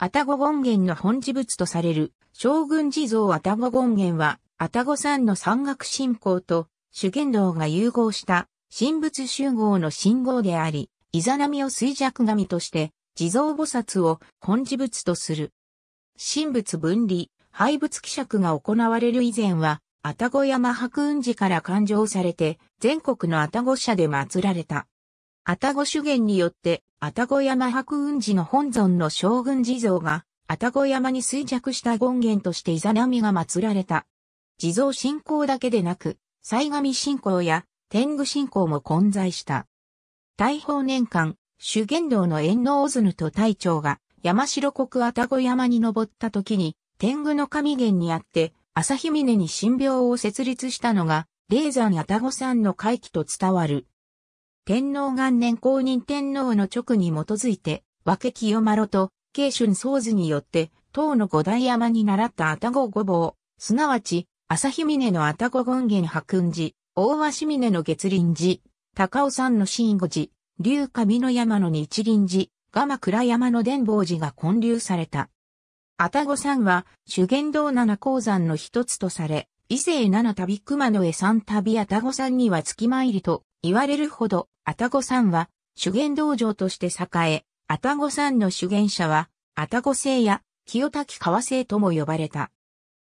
愛宕権現の本事物とされる、将軍地蔵愛宕権現は、愛宕山の山岳信仰と、主験道が融合した、神仏集合の信号であり、イザナミを衰弱神として、地蔵菩薩を本事物とする。神仏分離、廃仏希釈が行われる以前は、愛宕山白雲寺から勘定されて、全国の愛宕社で祀られた。愛宕修験によって、愛宕山白雲寺の本尊の将軍地蔵が、愛宕山に衰弱した権現としてイザナミが祀られた。地蔵信仰だけでなく、西神信仰や天狗信仰も混在した。大宝年間、修験道の縁のオズヌと隊長が、山城国愛宕山に登った時に、天狗の神源にあって、朝日峰に神廟を設立したのが、霊山愛宕山の回帰と伝わる。天皇元年公認天皇の直に基づいて、和家清丸と、慶春宗図によって、唐の五代山に習った多子御坊、すなわち、朝日峰の多子権現白雲寺、大鷲峰の月輪寺、高尾山の新五寺、竜上の山の日輪寺、鎌倉山の伝法寺が建立された。多子山は、修験道七鉱山の一つとされ、伊勢七旅熊野へ三旅あたごさんには月参りと言われるほど、あたごさんは修験道場として栄え、あたごさんの修験者は、あたご星や清滝川星とも呼ばれた。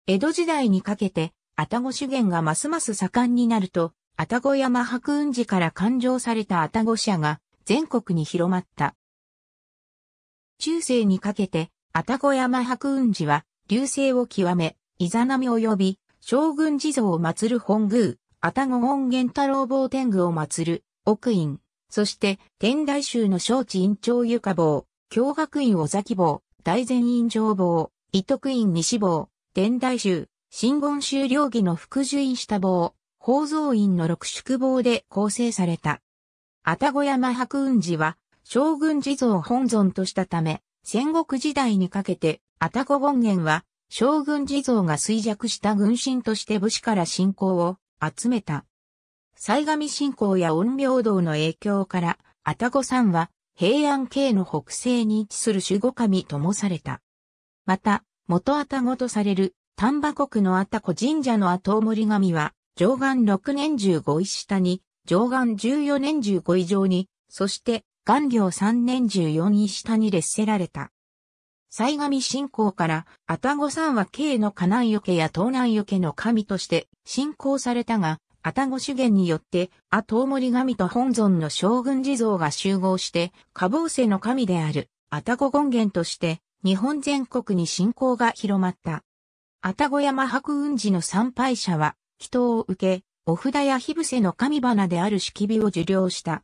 江戸時代にかけて、たご修験がますます盛んになると、たご山白雲寺から勘定されたたご社が全国に広まった。中世にかけて、たご山白雲寺は流星を極め、イザナミ及び将軍地蔵を祀る本宮、愛宕本源太郎坊天狗を祀る、奥院、そして天台宗の招致院長ゆか坊、教学院尾崎坊、大善院上坊、伊徳院西坊、天台宗、新言宗領儀の副寿院下坊、宝蔵院の六宿坊で構成された。愛宕山白雲寺は、将軍地蔵本尊としたため、戦国時代にかけて、愛宕権現は、将軍地蔵が衰弱した軍神として武士から信仰を集めた。西神信仰や陰陽道の影響から、あごさ山は平安系の北西に位置する守護神ともされた。また、元あたごとされる丹波国のあたこ神社の後森神は、上岸6年15位下に、上岸14年15以上に、そして、元領3年14位下に列せられた。西神信仰から、愛宕んは慶の河南余家や東南余家の神として信仰されたが、愛宕修験によって、阿東森神と本尊の将軍地蔵が集合して、下坊世の神である、愛宕権現として、日本全国に信仰が広まった。愛宕山白雲寺の参拝者は、祈祷を受け、お札や火伏せの神花である式火を受領した。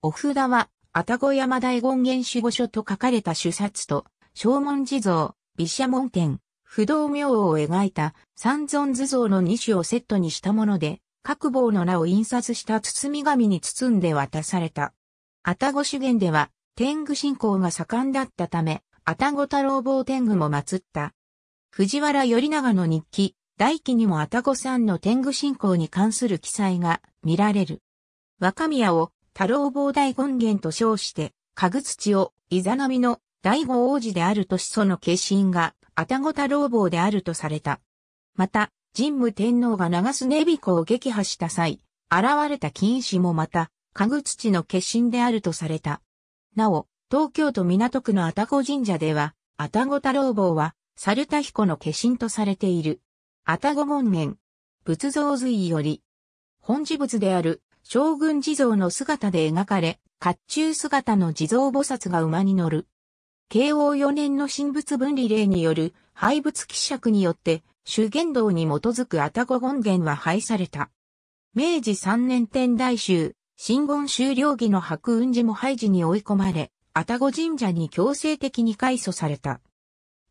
お札は、愛宕山大権現守護所と書かれた主札と、正門地蔵、毘沙門天、不動明王を描いた三尊図像の二種をセットにしたもので、各坊の名を印刷した包み紙に包んで渡された。愛宕修験では、天狗信仰が盛んだったため、愛宕太郎坊天狗も祀った。藤原頼長の日記、大記にも愛宕さんの天狗信仰に関する記載が見られる。若宮を太郎坊大権現と称して、かぐ土をイザナミの第五王子であると始祖の化身が、アタゴタ老坊であるとされた。また、神武天皇が長す根彦コを撃破した際、現れた金子もまた、家具土の化身であるとされた。なお、東京都港区の愛宕神社では、愛宕太郎坊は、猿田彦の化身とされている。愛宕門限、仏像随より、本事物である将軍地蔵の姿で描かれ、甲冑姿の地蔵菩薩が馬に乗る。慶応4年の神仏分離令による廃仏希釈によって、主言道に基づく愛宕権限は廃された。明治3年天台宗、神言修了儀の白雲寺も廃寺に追い込まれ、愛宕神社に強制的に改祖された。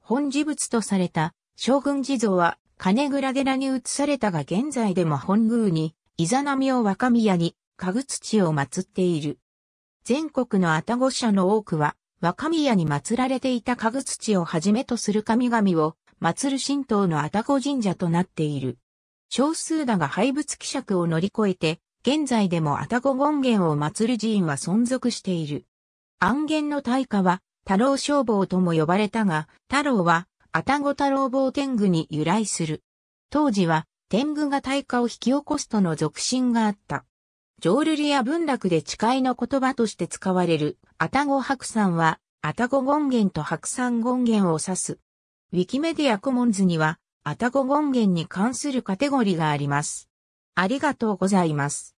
本寺仏とされた将軍地蔵は金倉寺に移されたが現在でも本宮に、イザナミを若宮に、家具土を祀っている。全国の愛宕社の多くは、若宮に祀られていた家具土をはじめとする神々を祀る神道の愛宕神社となっている。少数だが廃仏希釈を乗り越えて、現在でも愛宕権現を祀る寺院は存続している。安源の大化は太郎消防とも呼ばれたが、太郎は愛宕太郎坊天狗に由来する。当時は天狗が大火を引き起こすとの俗信があった。浄ルリや文楽で誓いの言葉として使われる、愛宕白山は、愛宕権現と白山権現を指す。ウィキメディアコモンズには、愛宕権現に関するカテゴリーがあります。ありがとうございます。